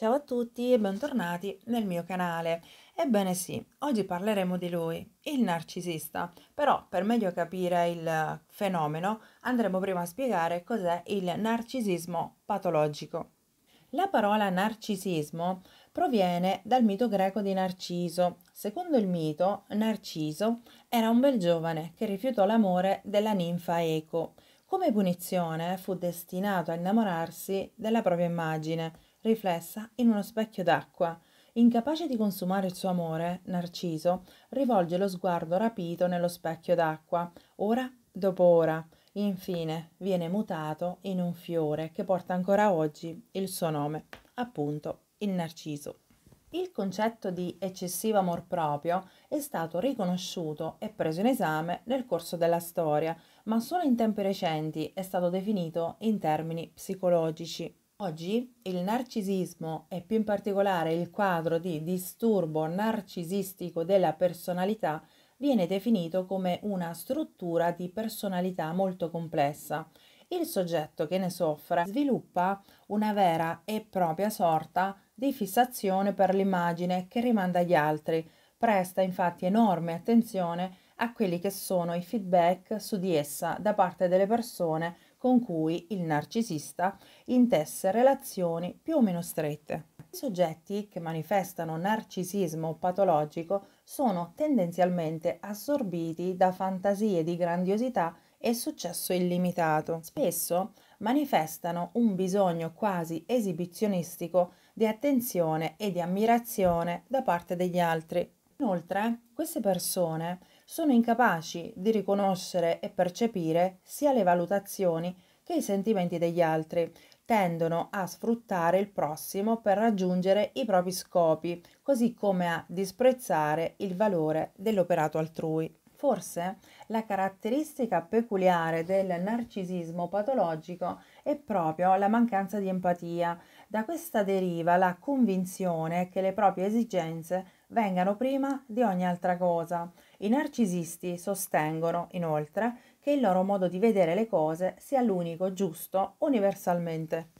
Ciao a tutti e bentornati nel mio canale. Ebbene sì, oggi parleremo di lui, il narcisista, però per meglio capire il fenomeno andremo prima a spiegare cos'è il narcisismo patologico. La parola narcisismo proviene dal mito greco di Narciso. Secondo il mito, Narciso era un bel giovane che rifiutò l'amore della ninfa Eco. Come punizione fu destinato a innamorarsi della propria immagine riflessa in uno specchio d'acqua. Incapace di consumare il suo amore, Narciso rivolge lo sguardo rapito nello specchio d'acqua, ora dopo ora, infine viene mutato in un fiore che porta ancora oggi il suo nome, appunto il narciso. Il concetto di eccessivo amor proprio è stato riconosciuto e preso in esame nel corso della storia, ma solo in tempi recenti è stato definito in termini psicologici. Oggi il narcisismo e più in particolare il quadro di disturbo narcisistico della personalità viene definito come una struttura di personalità molto complessa. Il soggetto che ne soffre sviluppa una vera e propria sorta di fissazione per l'immagine che rimanda agli altri, presta infatti enorme attenzione a quelli che sono i feedback su di essa da parte delle persone con cui il narcisista intesse relazioni più o meno strette. I soggetti che manifestano narcisismo patologico sono tendenzialmente assorbiti da fantasie di grandiosità e successo illimitato. Spesso manifestano un bisogno quasi esibizionistico di attenzione e di ammirazione da parte degli altri. Inoltre, queste persone sono incapaci di riconoscere e percepire sia le valutazioni che i sentimenti degli altri, tendono a sfruttare il prossimo per raggiungere i propri scopi, così come a disprezzare il valore dell'operato altrui. Forse la caratteristica peculiare del narcisismo patologico è proprio la mancanza di empatia. Da questa deriva la convinzione che le proprie esigenze vengano prima di ogni altra cosa. I narcisisti sostengono, inoltre, che il loro modo di vedere le cose sia l'unico giusto universalmente.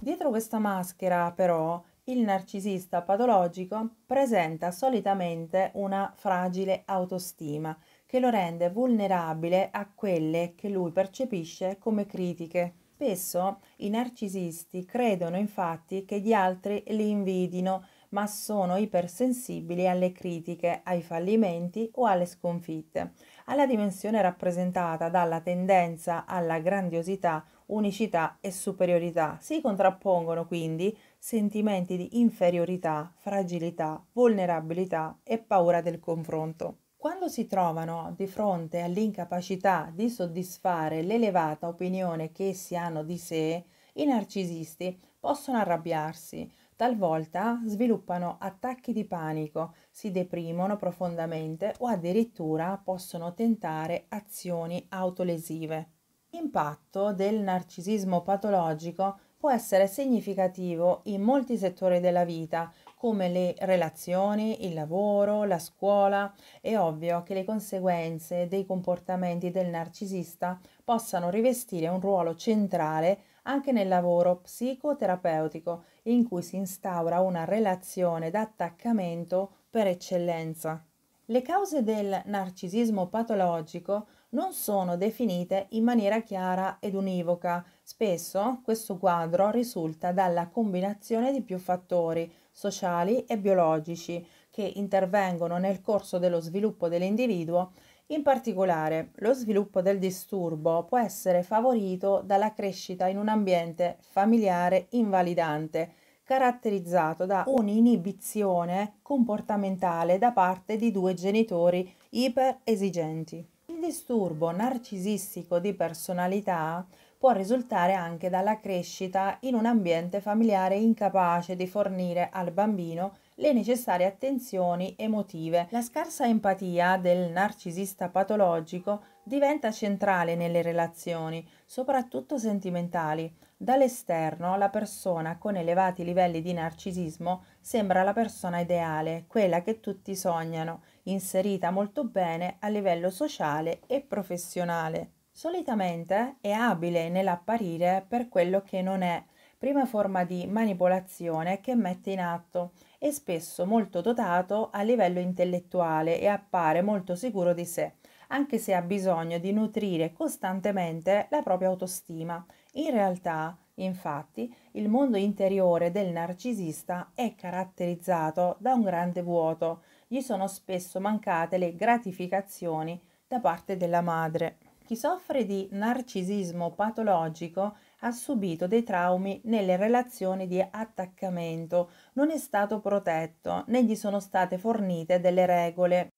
Dietro questa maschera, però, il narcisista patologico presenta solitamente una fragile autostima che lo rende vulnerabile a quelle che lui percepisce come critiche. Spesso i narcisisti credono infatti che gli altri li invidino ma sono ipersensibili alle critiche, ai fallimenti o alle sconfitte, alla dimensione rappresentata dalla tendenza alla grandiosità, unicità e superiorità. Si contrappongono quindi sentimenti di inferiorità, fragilità, vulnerabilità e paura del confronto. Quando si trovano di fronte all'incapacità di soddisfare l'elevata opinione che essi hanno di sé, i narcisisti possono arrabbiarsi, Talvolta sviluppano attacchi di panico, si deprimono profondamente o addirittura possono tentare azioni autolesive. L'impatto del narcisismo patologico può essere significativo in molti settori della vita, come le relazioni, il lavoro, la scuola. È ovvio che le conseguenze dei comportamenti del narcisista possano rivestire un ruolo centrale anche nel lavoro psicoterapeutico in cui si instaura una relazione d'attaccamento per eccellenza. Le cause del narcisismo patologico non sono definite in maniera chiara ed univoca. Spesso questo quadro risulta dalla combinazione di più fattori sociali e biologici che intervengono nel corso dello sviluppo dell'individuo. In particolare, lo sviluppo del disturbo può essere favorito dalla crescita in un ambiente familiare invalidante, caratterizzato da un'inibizione comportamentale da parte di due genitori iperesigenti. Il disturbo narcisistico di personalità può risultare anche dalla crescita in un ambiente familiare incapace di fornire al bambino le necessarie attenzioni emotive. La scarsa empatia del narcisista patologico diventa centrale nelle relazioni, soprattutto sentimentali. Dall'esterno la persona con elevati livelli di narcisismo sembra la persona ideale, quella che tutti sognano, inserita molto bene a livello sociale e professionale. Solitamente è abile nell'apparire per quello che non è, prima forma di manipolazione che mette in atto, è spesso molto dotato a livello intellettuale e appare molto sicuro di sé anche se ha bisogno di nutrire costantemente la propria autostima. In realtà, infatti, il mondo interiore del narcisista è caratterizzato da un grande vuoto, gli sono spesso mancate le gratificazioni da parte della madre. Chi soffre di narcisismo patologico ha subito dei traumi nelle relazioni di attaccamento, non è stato protetto né gli sono state fornite delle regole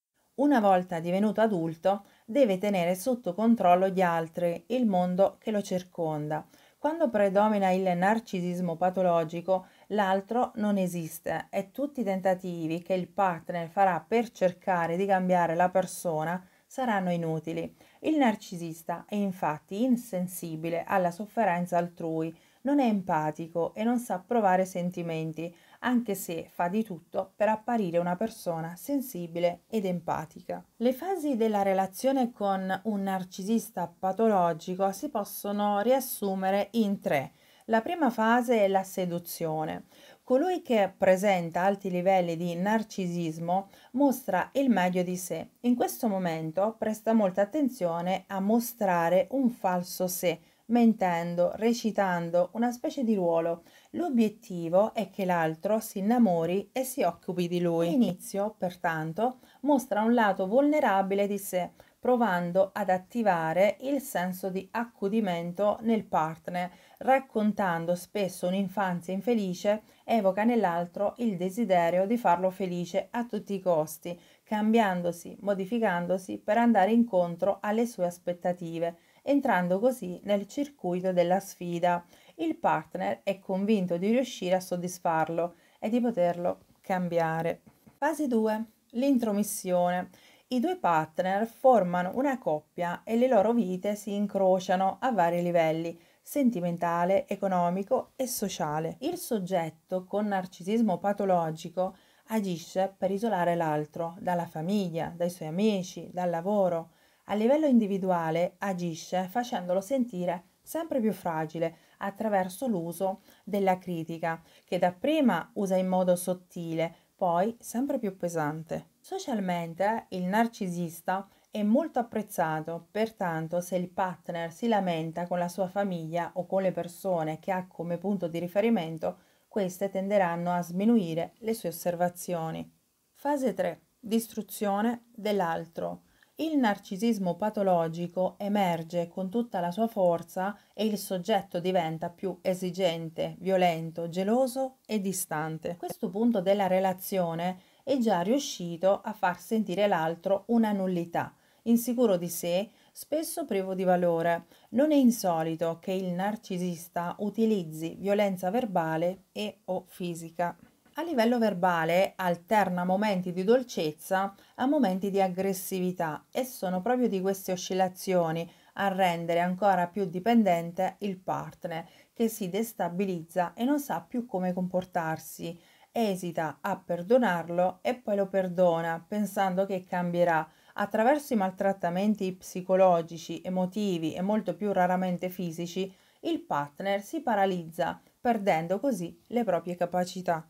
una volta divenuto adulto, deve tenere sotto controllo gli altri, il mondo che lo circonda. Quando predomina il narcisismo patologico, l'altro non esiste e tutti i tentativi che il partner farà per cercare di cambiare la persona saranno inutili. Il narcisista è infatti insensibile alla sofferenza altrui, non è empatico e non sa provare sentimenti, anche se fa di tutto per apparire una persona sensibile ed empatica. Le fasi della relazione con un narcisista patologico si possono riassumere in tre. La prima fase è la seduzione. Colui che presenta alti livelli di narcisismo mostra il meglio di sé. In questo momento presta molta attenzione a mostrare un falso sé mentendo, recitando, una specie di ruolo. L'obiettivo è che l'altro si innamori e si occupi di lui. L'inizio, pertanto, mostra un lato vulnerabile di sé, provando ad attivare il senso di accudimento nel partner, raccontando spesso un'infanzia infelice, evoca nell'altro il desiderio di farlo felice a tutti i costi, cambiandosi, modificandosi per andare incontro alle sue aspettative entrando così nel circuito della sfida. Il partner è convinto di riuscire a soddisfarlo e di poterlo cambiare. Fase 2. L'intromissione. I due partner formano una coppia e le loro vite si incrociano a vari livelli sentimentale, economico e sociale. Il soggetto con narcisismo patologico agisce per isolare l'altro dalla famiglia, dai suoi amici, dal lavoro, a livello individuale agisce facendolo sentire sempre più fragile attraverso l'uso della critica, che dapprima usa in modo sottile, poi sempre più pesante. Socialmente il narcisista è molto apprezzato, pertanto se il partner si lamenta con la sua famiglia o con le persone che ha come punto di riferimento, queste tenderanno a sminuire le sue osservazioni. Fase 3. Distruzione dell'altro. Il narcisismo patologico emerge con tutta la sua forza e il soggetto diventa più esigente, violento, geloso e distante. Questo punto della relazione è già riuscito a far sentire l'altro una nullità, insicuro di sé, spesso privo di valore. Non è insolito che il narcisista utilizzi violenza verbale e o fisica. A livello verbale alterna momenti di dolcezza a momenti di aggressività e sono proprio di queste oscillazioni a rendere ancora più dipendente il partner che si destabilizza e non sa più come comportarsi, esita a perdonarlo e poi lo perdona pensando che cambierà. Attraverso i maltrattamenti psicologici, emotivi e molto più raramente fisici, il partner si paralizza, perdendo così le proprie capacità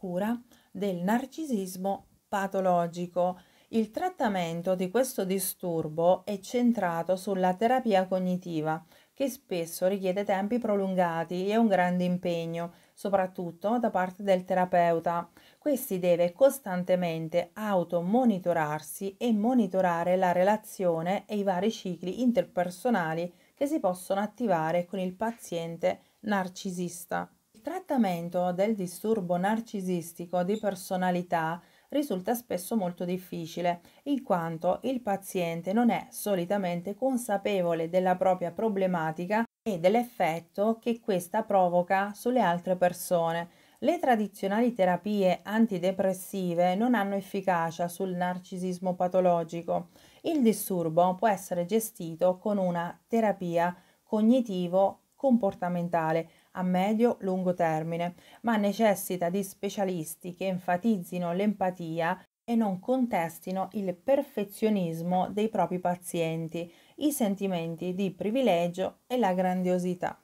cura del narcisismo patologico. Il trattamento di questo disturbo è centrato sulla terapia cognitiva, che spesso richiede tempi prolungati e un grande impegno, soprattutto da parte del terapeuta. Questi deve costantemente automonitorarsi e monitorare la relazione e i vari cicli interpersonali che si possono attivare con il paziente narcisista. Il trattamento del disturbo narcisistico di personalità risulta spesso molto difficile, in quanto il paziente non è solitamente consapevole della propria problematica e dell'effetto che questa provoca sulle altre persone. Le tradizionali terapie antidepressive non hanno efficacia sul narcisismo patologico. Il disturbo può essere gestito con una terapia cognitivo-comportamentale a medio-lungo termine, ma necessita di specialisti che enfatizzino l'empatia e non contestino il perfezionismo dei propri pazienti, i sentimenti di privilegio e la grandiosità.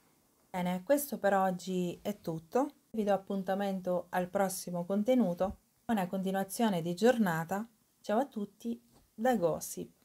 Bene, questo per oggi è tutto. Vi do appuntamento al prossimo contenuto. Buona continuazione di giornata. Ciao a tutti da Gossip.